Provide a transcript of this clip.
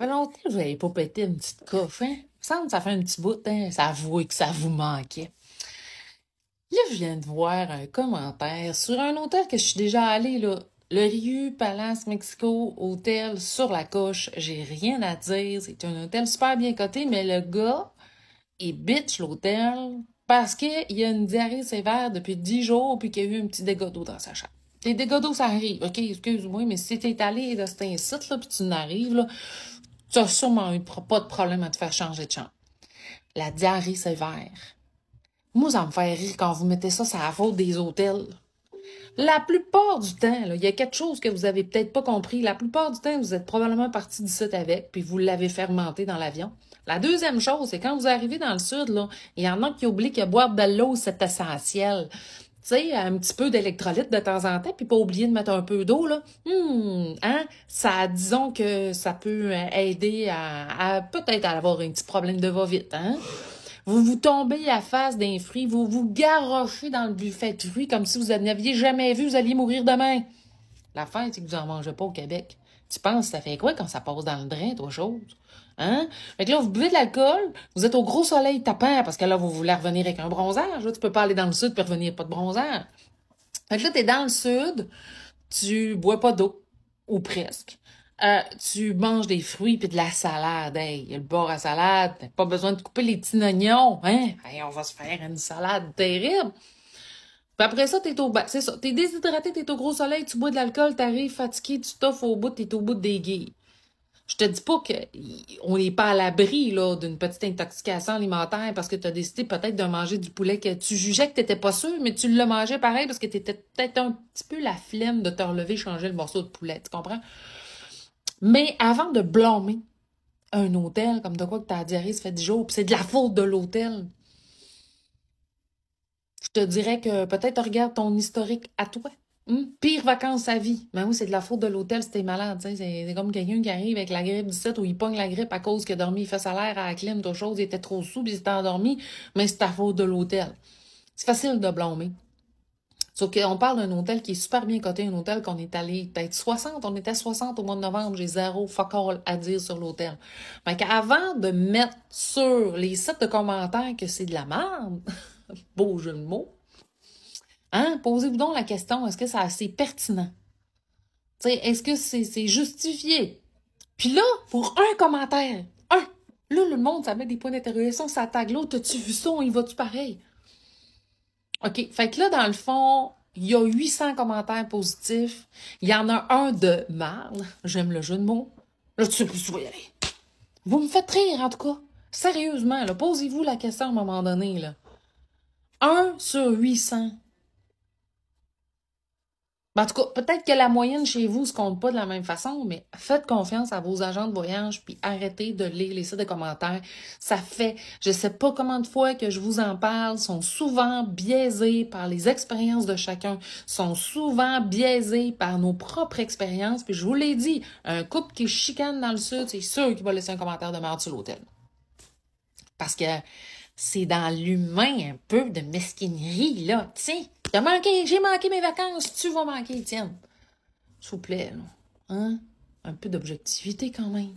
Ça fait que vous n'avez pas pété une petite coffre, hein? Ça me semble que ça fait un petit bout, hein? Ça avoue que ça vous manquait. Là, je viens de voir un commentaire sur un hôtel que je suis déjà allé là. Le Riu Palace Mexico Hôtel sur la coche. J'ai rien à dire. C'est un hôtel super bien coté, mais le gars, est bitch l'hôtel parce qu'il a une diarrhée sévère depuis 10 jours puis qu'il y a eu un petit dégât d'eau dans sa chambre. Les dégâts d'eau, ça arrive. OK, excuse-moi, mais si t'es allé dans un site, là, puis tu n'arrives, là, tu as sûrement eu pas de problème à te faire changer de chambre. La diarrhée sévère. Moi, ça me fait rire quand vous mettez ça, ça la faute des hôtels. La plupart du temps, il y a quelque chose que vous avez peut-être pas compris. La plupart du temps, vous êtes probablement parti du sud avec, puis vous l'avez fermenté dans l'avion. La deuxième chose, c'est quand vous arrivez dans le sud, il y en a qui oublient que boire de l'eau, c'est essentiel sais, un petit peu d'électrolyte de temps en temps, puis pas oublier de mettre un peu d'eau, là. Hum, hein? Ça, disons que ça peut euh, aider à, peut-être à avoir un petit problème de va-vite, hein? Vous vous tombez à face d'un fruit, vous vous garochez dans le buffet de fruits comme si vous n'aviez jamais vu, vous alliez mourir demain. La fin, c'est que vous n'en mangez pas au Québec. Tu penses, ça fait quoi quand ça passe dans le drain, toi, chose? Hein? Fait que là, vous buvez de l'alcool, vous êtes au gros soleil tapant parce que là, vous voulez revenir avec un bronzage. Là, tu peux pas aller dans le sud pour revenir pas de bronzage. Fait que là, t'es dans le sud, tu bois pas d'eau, ou presque. Euh, tu manges des fruits puis de la salade. Hey, y a le bord à salade. T'as pas besoin de couper les petits oignons. Hein? Hey, on va se faire une salade terrible. Puis après ça, t'es au c'est ça, t'es déshydraté, t'es au gros soleil, tu bois de l'alcool, t'arrives fatigué, tu t'offres au bout, t'es au bout des guilles. Je te dis pas qu'on n'est pas à l'abri d'une petite intoxication alimentaire parce que tu as décidé peut-être de manger du poulet que tu jugeais que tu pas sûr, mais tu le mangeais pareil parce que tu étais peut-être un petit peu la flemme de te relever, changer le morceau de poulet, tu comprends? Mais avant de blâmer un hôtel comme de quoi que ta diarrhée se fait 10 jours, c'est de la faute de l'hôtel te dirais que peut-être regarde ton historique à toi. Hmm? pire vacances à vie. Mais ben oui, c'est de la faute de l'hôtel si t'es malade. C'est comme quelqu'un qui arrive avec la grippe du 17 ou il pogne la grippe à cause qu'il a dormi, il fait l'air à la clim, d'autres choses, il était trop sous, il s'est endormi, mais c'est ta faute de l'hôtel. C'est facile de blâmer. Sauf qu'on parle d'un hôtel qui est super bien coté, un hôtel qu'on est allé peut-être 60, on était 60 au mois de novembre, j'ai zéro fuck all à dire sur l'hôtel. Mais qu'avant de mettre sur les sites de commentaires que c'est de la merde, Beau jeu de mots. Hein? Posez-vous donc la question, est-ce que c'est c'est pertinent? Est-ce que c'est justifié? Puis là, pour un commentaire, un, là, le monde, ça met des points d'interrogation, ça tag l'autre, t'as-tu vu ça, il va-tu pareil? OK, fait que là, dans le fond, il y a 800 commentaires positifs, il y en a un de mal, j'aime le jeu de mots. Là, tu sais plus y aller. Vous me faites rire, en tout cas. Sérieusement, posez-vous la question à un moment donné, là. 1 sur 800. Ben, en tout cas, peut-être que la moyenne chez vous ne se compte pas de la même façon, mais faites confiance à vos agents de voyage, puis arrêtez de lire les sites des commentaires. Ça fait, je ne sais pas combien de fois que je vous en parle, sont souvent biaisés par les expériences de chacun, sont souvent biaisés par nos propres expériences. Puis je vous l'ai dit, un couple qui chicane dans le sud, c'est sûr qu'il va laisser un commentaire de merde sur l'hôtel. Parce que c'est dans l'humain un peu de mesquinerie, là. Tiens, t'as manqué, j'ai manqué mes vacances, tu vas manquer, tiens. S'il vous plaît, là. Hein? Un peu d'objectivité quand même.